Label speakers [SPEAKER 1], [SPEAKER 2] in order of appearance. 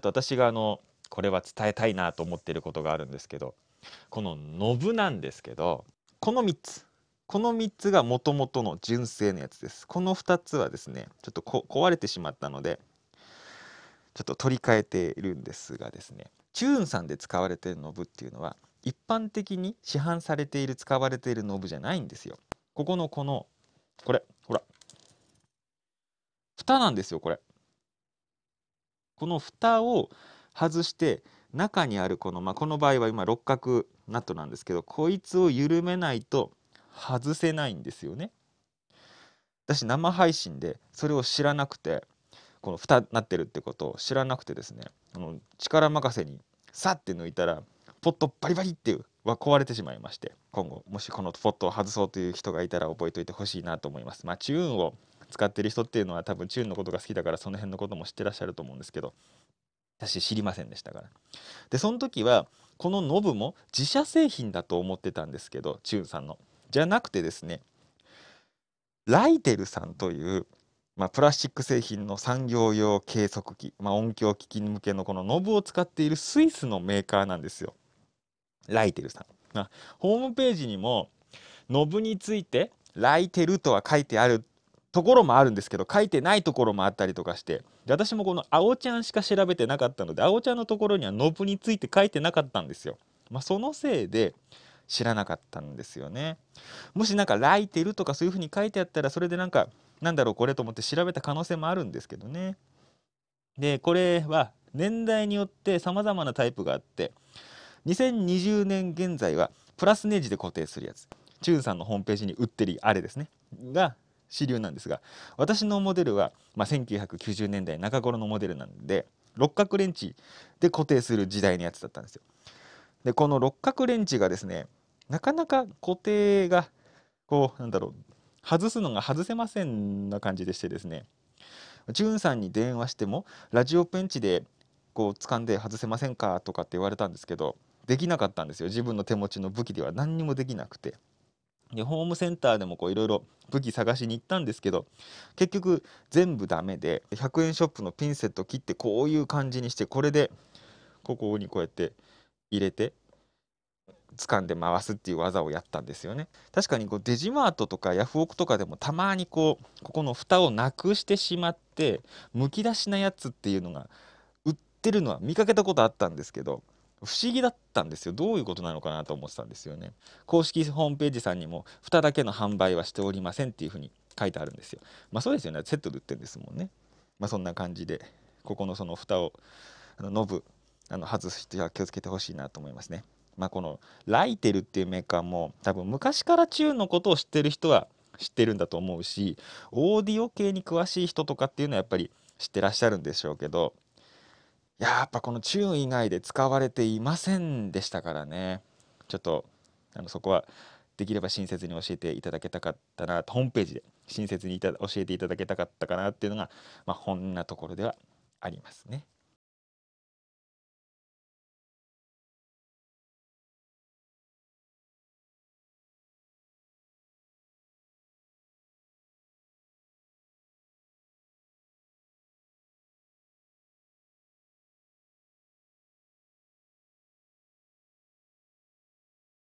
[SPEAKER 1] ょっと私があのこれは伝えたいなと思っていることがあるんですけどこの「のぶ」なんですけどこの3つこの3つがもともとの純正のやつですこの2つはですねちょっと壊れてしまったのでちょっと取り替えているんですがですねチューンさんで使われているノブっていうのは一般的に市販されている使われているノブじゃないんですよここのこのこれほら蓋なんですよこれこの蓋を外して中にあるこの、まあ、この場合は今六角ナットなんですけどこいつを緩めないと外せないんですよね。私生配信でそれを知らなくてこの蓋なってるってことを知らなくてですねあの力任せにさって抜いたらポットバリバリっていうは壊れてしまいまして今後もしこのポットを外そうという人がいたら覚えておいてほしいなと思います。まあ、チューンを使ってる人っていうのは多分チューンのことが好きだからその辺のことも知ってらっしゃると思うんですけど私知りませんでしたからでその時はこのノブも自社製品だと思ってたんですけどチューンさんのじゃなくてですねライテルさんという、まあ、プラスチック製品の産業用計測器、まあ、音響機器向けのこのノブを使っているスイスのメーカーなんですよライテルさん、まあ、ホームページにもノブについてライテルとは書いてあるところもあるんですけど書いてないところもあったりとかしてで私もこの「青ちゃん」しか調べてなかったので青ちゃんのところにはノブについて書いてなかったんですよ。まあ、そのせいで知らなかったんですよね。もしなんか「ライテル」とかそういうふうに書いてあったらそれでなんかなんだろうこれと思って調べた可能性もあるんですけどね。でこれは年代によってさまざまなタイプがあって2020年現在はプラスネジで固定するやつチューンさんのホームページに売ってるあれですねが主流なんですが私のモデルは、まあ、1990年代中頃のモデルなんで六角レンチで固定する時代のやつだったんですよ。でこの六角レンチがですねなかなか固定がこうなんだろう外すのが外せませんな感じでしてですねジュンさんに電話してもラジオペンチでこう掴んで外せませんかとかって言われたんですけどできなかったんですよ自分の手持ちの武器では何にもできなくてでホームセンターでもいろいろ武器探しに行ったんですけど結局全部ダメで100円ショップのピンセット切ってこういう感じにしてこれでここにこうやって入れて掴んで回すっていう技をやったんですよね確かにこうデジマートとかヤフオクとかでもたまにこうここの蓋をなくしてしまってむき出しなやつっていうのが売ってるのは見かけたことあったんですけど不思議だったんですよどういうことなのかなと思ってたんですよね公式ホームページさんにも蓋だけの販売はしておりませんっていうふうに書いてあるんですよまあそうですよねセットで売ってるんですもんねまあそんな感じでここのその蓋をあのノブあの外す人は気をつけてほしいなと思いますねまあこのライテルっていうメーカーも多分昔から中のことを知ってる人は知ってるんだと思うしオーディオ系に詳しい人とかっていうのはやっぱり知ってらっしゃるんでしょうけどやっぱこのチューン以外で使われていませんでしたからねちょっとあのそこはできれば親切に教えていただけたかったなとホームページで親切に教えていただけたかったかなっていうのが、まあ、こんなところではありますね。